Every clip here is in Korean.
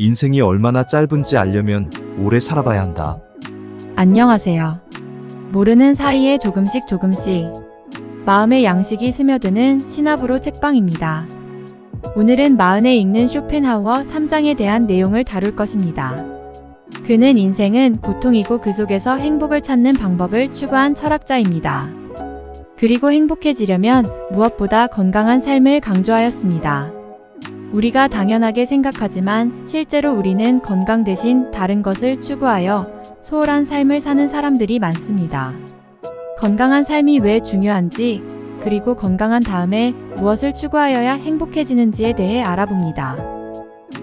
인생이 얼마나 짧은지 알려면 오래 살아봐야 한다. 안녕하세요. 모르는 사이에 조금씩 조금씩 마음의 양식이 스며드는 신압으로 책방입니다. 오늘은 마흔에 읽는 쇼펜하우어 3장에 대한 내용을 다룰 것입니다. 그는 인생은 고통이고 그 속에서 행복을 찾는 방법을 추구한 철학자입니다. 그리고 행복해지려면 무엇보다 건강한 삶을 강조하였습니다. 우리가 당연하게 생각하지만 실제로 우리는 건강 대신 다른 것을 추구하여 소홀한 삶을 사는 사람들이 많습니다. 건강한 삶이 왜 중요한지 그리고 건강한 다음에 무엇을 추구하여야 행복해지는지에 대해 알아봅니다.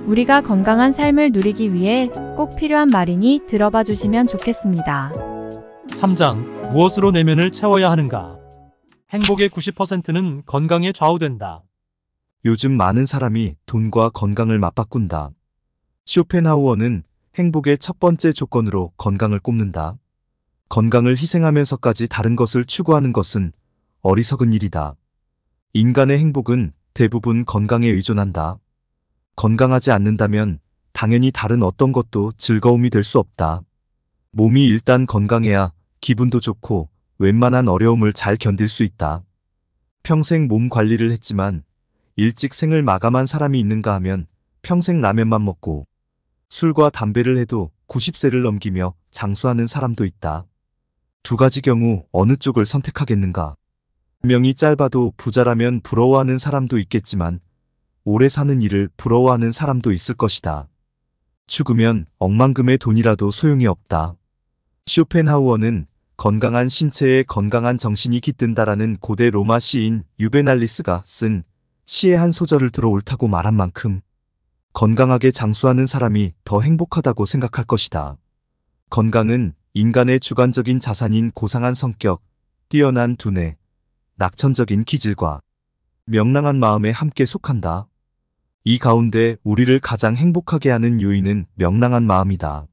우리가 건강한 삶을 누리기 위해 꼭 필요한 말이니 들어봐 주시면 좋겠습니다. 3장 무엇으로 내면을 채워야 하는가? 행복의 90%는 건강에 좌우된다. 요즘 많은 사람이 돈과 건강을 맞바꾼다. 쇼펜하우어는 행복의 첫 번째 조건으로 건강을 꼽는다. 건강을 희생하면서까지 다른 것을 추구하는 것은 어리석은 일이다. 인간의 행복은 대부분 건강에 의존한다. 건강하지 않는다면 당연히 다른 어떤 것도 즐거움이 될 수 없다. 몸이 일단 건강해야 기분도 좋고 웬만한 어려움을 잘 견딜 수 있다. 평생 몸 관리를 했지만 일찍 생을 마감한 사람이 있는가 하면 평생 라면만 먹고 술과 담배를 해도 90세를 넘기며 장수하는 사람도 있다. 두 가지 경우 어느 쪽을 선택하겠는가. 명이 짧아도 부자라면 부러워하는 사람도 있겠지만 오래 사는 일을 부러워하는 사람도 있을 것이다. 죽으면 억만금의 돈이라도 소용이 없다. 쇼펜하우어는 건강한 신체에 건강한 정신이 깃든다라는 고대 로마 시인 유베날리스가 쓴 시의 한 소절을 들어 옳다고 말한 만큼 건강하게 장수하는 사람이 더 행복하다고 생각할 것이다. 건강은 인간의 주관적인 자산인 고상한 성격, 뛰어난 두뇌, 낙천적인 기질과 명랑한 마음에 함께 속한다. 이 가운데 우리를 가장 행복하게 하는 요인은 명랑한 마음이다.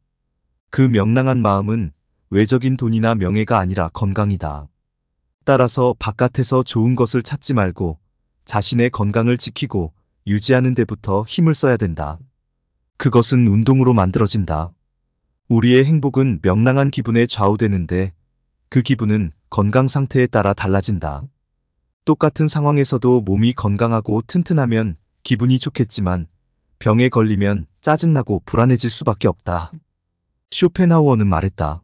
그 명랑한 마음은 외적인 돈이나 명예가 아니라 건강이다. 따라서 바깥에서 좋은 것을 찾지 말고 자신의 건강을 지키고 유지하는 데부터 힘을 써야 된다. 그것은 운동으로 만들어진다. 우리의 행복은 명랑한 기분에 좌우되는데 그 기분은 건강 상태에 따라 달라진다. 똑같은 상황에서도 몸이 건강하고 튼튼하면 기분이 좋겠지만 병에 걸리면 짜증나고 불안해질 수밖에 없다. 쇼펜하우어는 말했다.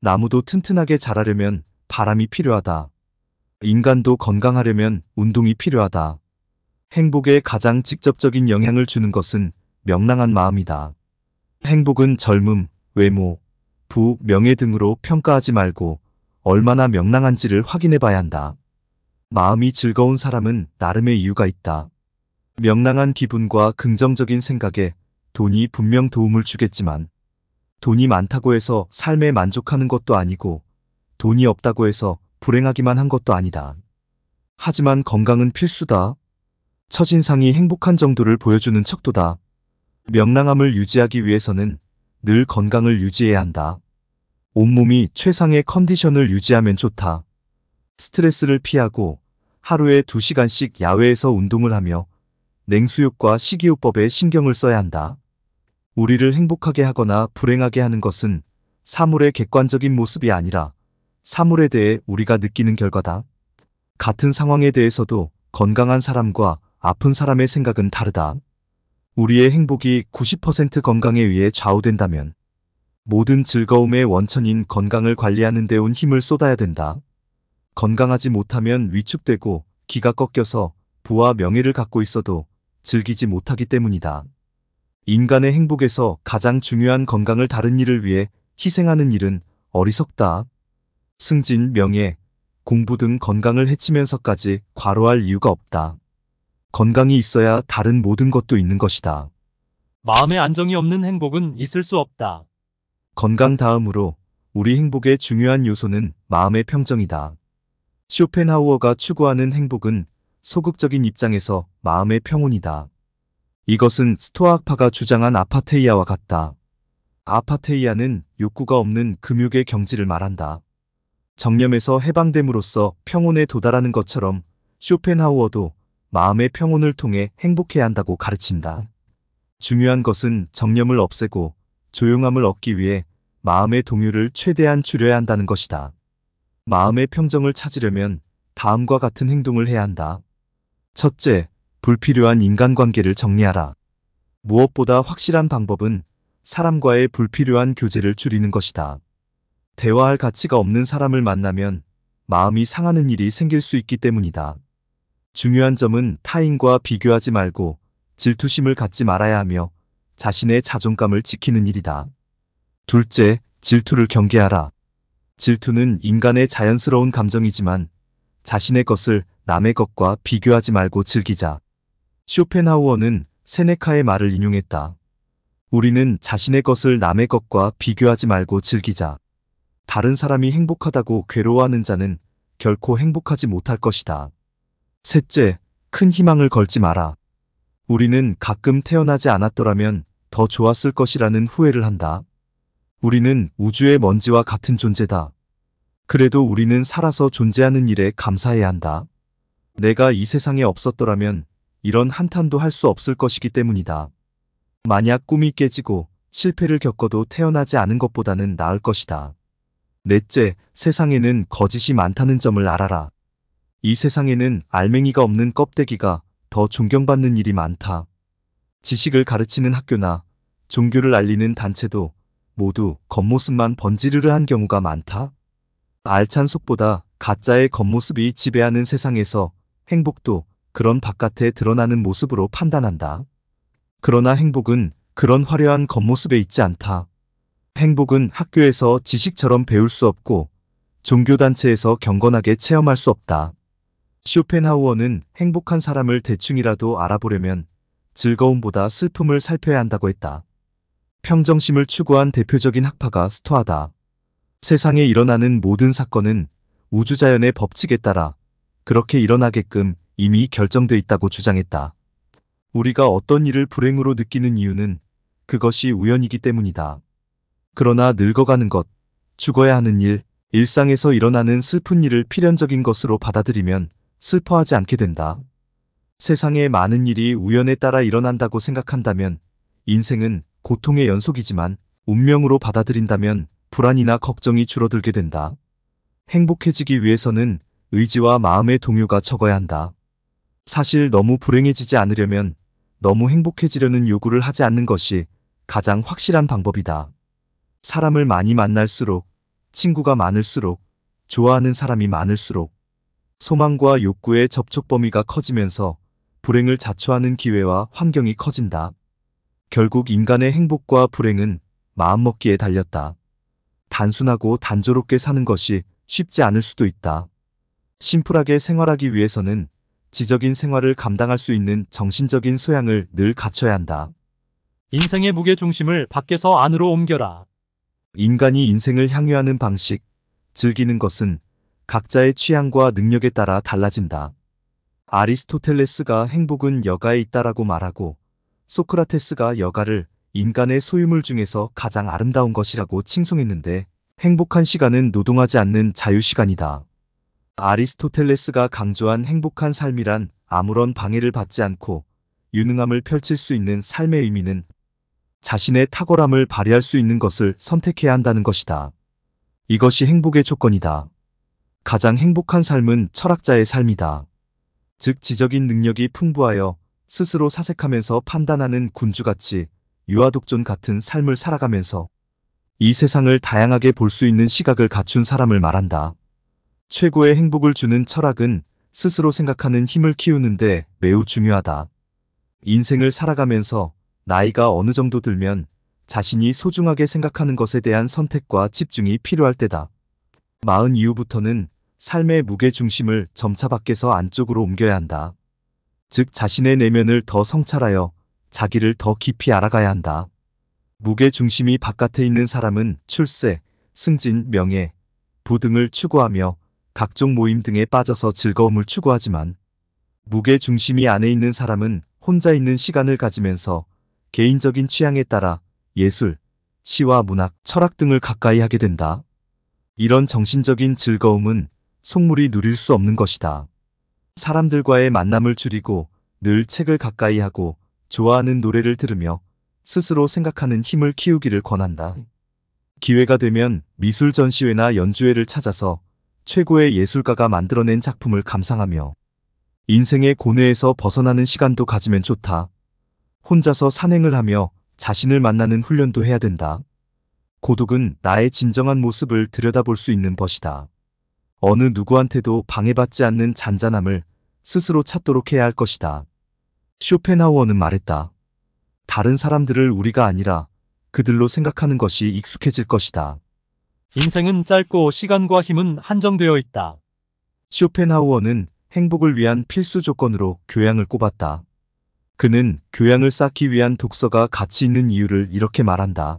나무도 튼튼하게 자라려면 바람이 필요하다. 인간도 건강하려면 운동이 필요하다. 행복에 가장 직접적인 영향을 주는 것은 명랑한 마음이다. 행복은 젊음, 외모, 부, 명예 등으로 평가하지 말고 얼마나 명랑한지를 확인해 봐야 한다. 마음이 즐거운 사람은 나름의 이유가 있다. 명랑한 기분과 긍정적인 생각에 돈이 분명 도움을 주겠지만 돈이 많다고 해서 삶에 만족하는 것도 아니고 돈이 없다고 해서 불행하기만 한 것도 아니다. 하지만 건강은 필수다. 처진상이 행복한 정도를 보여주는 척도다. 명랑함을 유지하기 위해서는 늘 건강을 유지해야 한다. 온몸이 최상의 컨디션을 유지하면 좋다. 스트레스를 피하고 하루에 2시간씩 야외에서 운동을 하며 냉수욕과 식이요법에 신경을 써야 한다. 우리를 행복하게 하거나 불행하게 하는 것은 사물의 객관적인 모습이 아니라 사물에 대해 우리가 느끼는 결과다. 같은 상황에 대해서도 건강한 사람과 아픈 사람의 생각은 다르다. 우리의 행복이 90% 건강에 의해 좌우된다면 모든 즐거움의 원천인 건강을 관리하는 데 온 힘을 쏟아야 된다. 건강하지 못하면 위축되고 기가 꺾여서 부와 명예를 갖고 있어도 즐기지 못하기 때문이다. 인간의 행복에서 가장 중요한 건강을 다른 일을 위해 희생하는 일은 어리석다. 승진, 명예, 공부 등 건강을 해치면서까지 과로할 이유가 없다. 건강이 있어야 다른 모든 것도 있는 것이다. 마음의 안정이 없는 행복은 있을 수 없다. 건강 다음으로 우리 행복의 중요한 요소는 마음의 평정이다. 쇼펜하우어가 추구하는 행복은 소극적인 입장에서 마음의 평온이다. 이것은 스토아학파가 주장한 아파테이아와 같다. 아파테이아는 욕구가 없는 금욕의 경지를 말한다. 정념에서 해방됨으로써 평온에 도달하는 것처럼 쇼펜하우어도 마음의 평온을 통해 행복해야 한다고 가르친다. 중요한 것은 정념을 없애고 조용함을 얻기 위해 마음의 동요를 최대한 줄여야 한다는 것이다. 마음의 평정을 찾으려면 다음과 같은 행동을 해야 한다. 첫째, 불필요한 인간관계를 정리하라. 무엇보다 확실한 방법은 사람과의 불필요한 교제를 줄이는 것이다. 대화할 가치가 없는 사람을 만나면 마음이 상하는 일이 생길 수 있기 때문이다. 중요한 점은 타인과 비교하지 말고 질투심을 갖지 말아야 하며 자신의 자존감을 지키는 일이다. 둘째, 질투를 경계하라. 질투는 인간의 자연스러운 감정이지만 자신의 것을 남의 것과 비교하지 말고 즐기자. 쇼펜하우어는 세네카의 말을 인용했다. 우리는 자신의 것을 남의 것과 비교하지 말고 즐기자. 다른 사람이 행복하다고 괴로워하는 자는 결코 행복하지 못할 것이다. 셋째, 큰 희망을 걸지 마라. 우리는 가끔 태어나지 않았더라면 더 좋았을 것이라는 후회를 한다. 우리는 우주의 먼지와 같은 존재다. 그래도 우리는 살아서 존재하는 일에 감사해야 한다. 내가 이 세상에 없었더라면 이런 한탄도 할 수 없을 것이기 때문이다. 만약 꿈이 깨지고 실패를 겪어도 태어나지 않은 것보다는 나을 것이다. 넷째, 세상에는 거짓이 많다는 점을 알아라. 이 세상에는 알맹이가 없는 껍데기가 더 존경받는 일이 많다. 지식을 가르치는 학교나 종교를 알리는 단체도 모두 겉모습만 번지르르 한 경우가 많다. 알찬 속보다 가짜의 겉모습이 지배하는 세상에서 행복도 그런 바깥에 드러나는 모습으로 판단한다. 그러나 행복은 그런 화려한 겉모습에 있지 않다. 행복은 학교에서 지식처럼 배울 수 없고 종교단체에서 경건하게 체험할 수 없다. 쇼펜하우어는 행복한 사람을 대충이라도 알아보려면 즐거움보다 슬픔을 살펴야 한다고 했다. 평정심을 추구한 대표적인 학파가 스토아다. 세상에 일어나는 모든 사건은 우주자연의 법칙에 따라 그렇게 일어나게끔 이미 결정돼 있다고 주장했다. 우리가 어떤 일을 불행으로 느끼는 이유는 그것이 우연이기 때문이다. 그러나 늙어가는 것, 죽어야 하는 일, 일상에서 일어나는 슬픈 일을 필연적인 것으로 받아들이면 슬퍼하지 않게 된다. 세상의 많은 일이 우연에 따라 일어난다고 생각한다면 인생은 고통의 연속이지만 운명으로 받아들인다면 불안이나 걱정이 줄어들게 된다. 행복해지기 위해서는 의지와 마음의 동요가 적어야 한다. 사실 너무 불행해지지 않으려면 너무 행복해지려는 요구를 하지 않는 것이 가장 확실한 방법이다. 사람을 많이 만날수록, 친구가 많을수록, 좋아하는 사람이 많을수록, 소망과 욕구의 접촉 범위가 커지면서 불행을 자초하는 기회와 환경이 커진다. 결국 인간의 행복과 불행은 마음먹기에 달렸다. 단순하고 단조롭게 사는 것이 쉽지 않을 수도 있다. 심플하게 생활하기 위해서는 지적인 생활을 감당할 수 있는 정신적인 소양을 늘 갖춰야 한다. 인생의 무게중심을 밖에서 안으로 옮겨라. 인간이 인생을 향유하는 방식, 즐기는 것은 각자의 취향과 능력에 따라 달라진다. 아리스토텔레스가 행복은 여가에 있다라고 말하고 소크라테스가 여가를 인간의 소유물 중에서 가장 아름다운 것이라고 칭송했는데 행복한 시간은 노동하지 않는 자유시간이다. 아리스토텔레스가 강조한 행복한 삶이란 아무런 방해를 받지 않고 유능함을 펼칠 수 있는 삶의 의미는 자신의 탁월함을 발휘할 수 있는 것을 선택해야 한다는 것이다. 이것이 행복의 조건이다. 가장 행복한 삶은 철학자의 삶이다. 즉 지적인 능력이 풍부하여 스스로 사색하면서 판단하는 군주같이 유아독존 같은 삶을 살아가면서 이 세상을 다양하게 볼 수 있는 시각을 갖춘 사람을 말한다. 최고의 행복을 주는 철학은 스스로 생각하는 힘을 키우는데 매우 중요하다. 인생을 살아가면서 나이가 어느 정도 들면 자신이 소중하게 생각하는 것에 대한 선택과 집중이 필요할 때다. 마흔 이후부터는 삶의 무게중심을 점차 밖에서 안쪽으로 옮겨야 한다. 즉 자신의 내면을 더 성찰하여 자기를 더 깊이 알아가야 한다. 무게중심이 바깥에 있는 사람은 출세, 승진, 명예, 부 등을 추구하며 각종 모임 등에 빠져서 즐거움을 추구하지만 무게중심이 안에 있는 사람은 혼자 있는 시간을 가지면서 개인적인 취향에 따라 예술, 시와 문학, 철학 등을 가까이 하게 된다. 이런 정신적인 즐거움은 속물이 누릴 수 없는 것이다. 사람들과의 만남을 줄이고 늘 책을 가까이 하고 좋아하는 노래를 들으며 스스로 생각하는 힘을 키우기를 권한다. 기회가 되면 미술 전시회나 연주회를 찾아서 최고의 예술가가 만들어낸 작품을 감상하며 인생의 고뇌에서 벗어나는 시간도 가지면 좋다. 혼자서 산행을 하며 자신을 만나는 훈련도 해야 된다. 고독은 나의 진정한 모습을 들여다볼 수 있는 것이다. 어느 누구한테도 방해받지 않는 잔잔함을 스스로 찾도록 해야 할 것이다. 쇼펜하우어는 말했다. 다른 사람들을 우리가 아니라 그들로 생각하는 것이 익숙해질 것이다. 인생은 짧고 시간과 힘은 한정되어 있다. 쇼펜하우어는 행복을 위한 필수 조건으로 교양을 꼽았다. 그는 교양을 쌓기 위한 독서가 가치 있는 이유를 이렇게 말한다.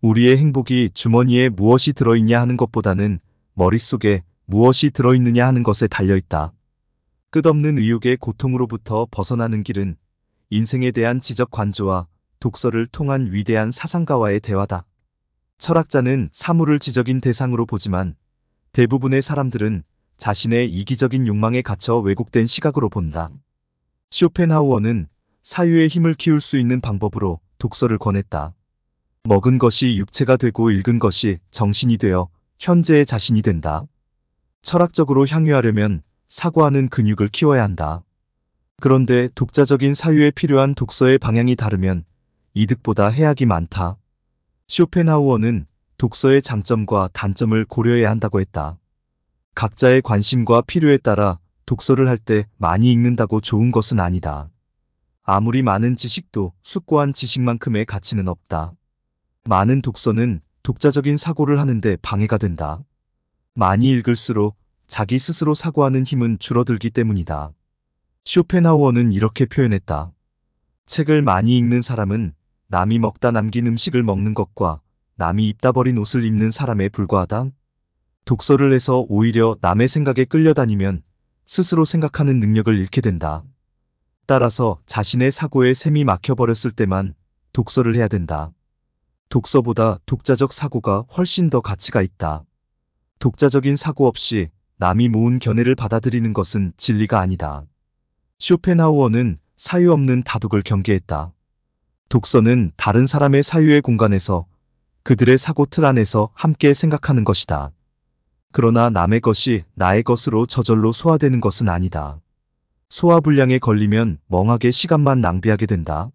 우리의 행복이 주머니에 무엇이 들어있냐 하는 것보다는 머릿속에 무엇이 들어있느냐 하는 것에 달려있다. 끝없는 의욕의 고통으로부터 벗어나는 길은 인생에 대한 지적 관조와 독서를 통한 위대한 사상가와의 대화다. 철학자는 사물을 지적인 대상으로 보지만 대부분의 사람들은 자신의 이기적인 욕망에 갇혀 왜곡된 시각으로 본다. 쇼펜하우어는 사유의 힘을 키울 수 있는 방법으로 독서를 권했다. 먹은 것이 육체가 되고 읽은 것이 정신이 되어 현재의 자신이 된다. 철학적으로 향유하려면 사고하는 근육을 키워야 한다. 그런데 독자적인 사유에 필요한 독서의 방향이 다르면 이득보다 해악이 많다. 쇼펜하우어는 독서의 장점과 단점을 고려해야 한다고 했다. 각자의 관심과 필요에 따라 독서를 할 때 많이 읽는다고 좋은 것은 아니다. 아무리 많은 지식도 숙고한 지식만큼의 가치는 없다. 많은 독서는 독자적인 사고를 하는데 방해가 된다. 많이 읽을수록 자기 스스로 사고하는 힘은 줄어들기 때문이다. 쇼펜하우어는 이렇게 표현했다. 책을 많이 읽는 사람은 남이 먹다 남긴 음식을 먹는 것과 남이 입다 버린 옷을 입는 사람에 불과하다. 독서를 해서 오히려 남의 생각에 끌려다니면 스스로 생각하는 능력을 잃게 된다. 따라서 자신의 사고에 샘이 막혀버렸을 때만 독서를 해야 된다. 독서보다 독자적 사고가 훨씬 더 가치가 있다. 독자적인 사고 없이 남이 모은 견해를 받아들이는 것은 진리가 아니다. 쇼펜하우어는 사유 없는 다독을 경계했다. 독서는 다른 사람의 사유의 공간에서 그들의 사고 틀 안에서 함께 생각하는 것이다. 그러나 남의 것이 나의 것으로 저절로 소화되는 것은 아니다. 소화불량에 걸리면 멍하게 시간만 낭비하게 된다.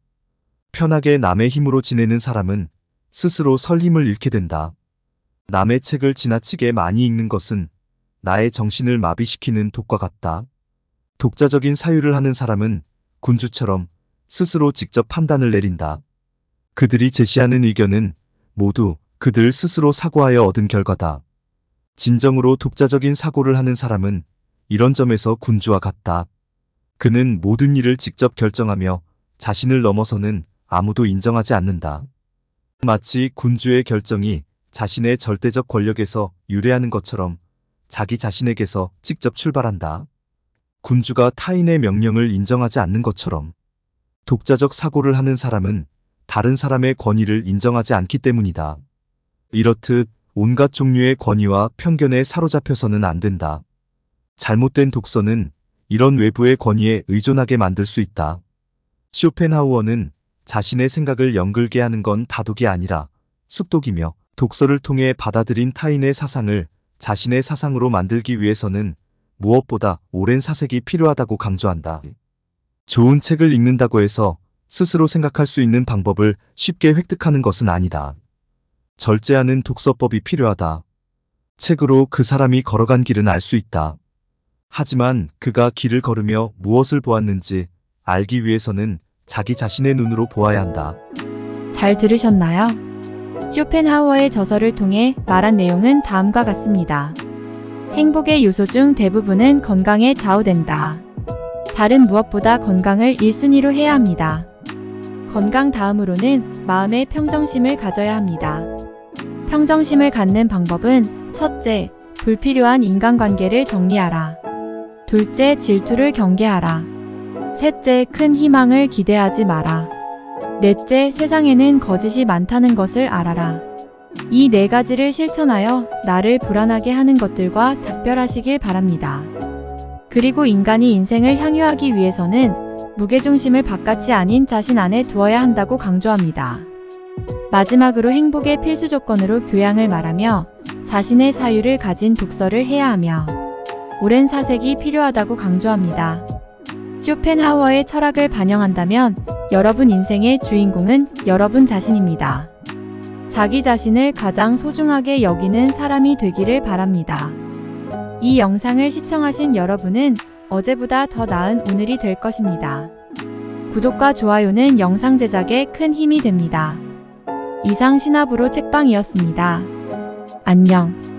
편하게 남의 힘으로 지내는 사람은 스스로 설림을 잃게 된다. 남의 책을 지나치게 많이 읽는 것은 나의 정신을 마비시키는 독과 같다. 독자적인 사유를 하는 사람은 군주처럼 스스로 직접 판단을 내린다. 그들이 제시하는 의견은 모두 그들 스스로 사고하여 얻은 결과다. 진정으로 독자적인 사고를 하는 사람은 이런 점에서 군주와 같다. 그는 모든 일을 직접 결정하며 자신을 넘어서는 아무도 인정하지 않는다. 마치 군주의 결정이 자신의 절대적 권력에서 유래하는 것처럼 자기 자신에게서 직접 출발한다. 군주가 타인의 명령을 인정하지 않는 것처럼 독자적 사고를 하는 사람은 다른 사람의 권위를 인정하지 않기 때문이다. 이렇듯 온갖 종류의 권위와 편견에 사로잡혀서는 안 된다. 잘못된 독서는 이런 외부의 권위에 의존하게 만들 수 있다. 쇼펜하우어는 자신의 생각을 연글게 하는 건 다독이 아니라 숙독이며 독서를 통해 받아들인 타인의 사상을 자신의 사상으로 만들기 위해서는 무엇보다 오랜 사색이 필요하다고 강조한다. 좋은 책을 읽는다고 해서 스스로 생각할 수 있는 방법을 쉽게 획득하는 것은 아니다. 절제하는 독서법이 필요하다. 책으로 그 사람이 걸어간 길은 알 수 있다. 하지만 그가 길을 걸으며 무엇을 보았는지 알기 위해서는 자기 자신의 눈으로 보아야 한다. 잘 들으셨나요? 쇼펜하우어의 저서를 통해 말한 내용은 다음과 같습니다. 행복의 요소 중 대부분은 건강에 좌우된다. 다른 무엇보다 건강을 1순위로 해야 합니다. 건강 다음으로는 마음의 평정심을 가져야 합니다. 평정심을 갖는 방법은 첫째, 불필요한 인간관계를 정리하라. 둘째, 질투를 경계하라. 셋째, 큰 희망을 기대하지 마라. 넷째, 세상에는 거짓이 많다는 것을 알아라. 이 네 가지를 실천하여 나를 불안하게 하는 것들과 작별하시길 바랍니다. 그리고 인간이 인생을 향유하기 위해서는 무게중심을 바깥이 아닌 자신 안에 두어야 한다고 강조합니다. 마지막으로 행복의 필수 조건으로 교양을 말하며 자신의 사유를 가진 독서를 해야 하며 오랜 사색이 필요하다고 강조합니다. 쇼펜하워의 철학을 반영한다면 여러분 인생의 주인공은 여러분 자신입니다. 자기 자신을 가장 소중하게 여기는 사람이 되기를 바랍니다. 이 영상을 시청하신 여러분은 어제보다 더 나은 오늘이 될 것입니다. 구독과 좋아요는 영상 제작에 큰 힘이 됩니다. 이상 신압으로 책방이었습니다. 안녕.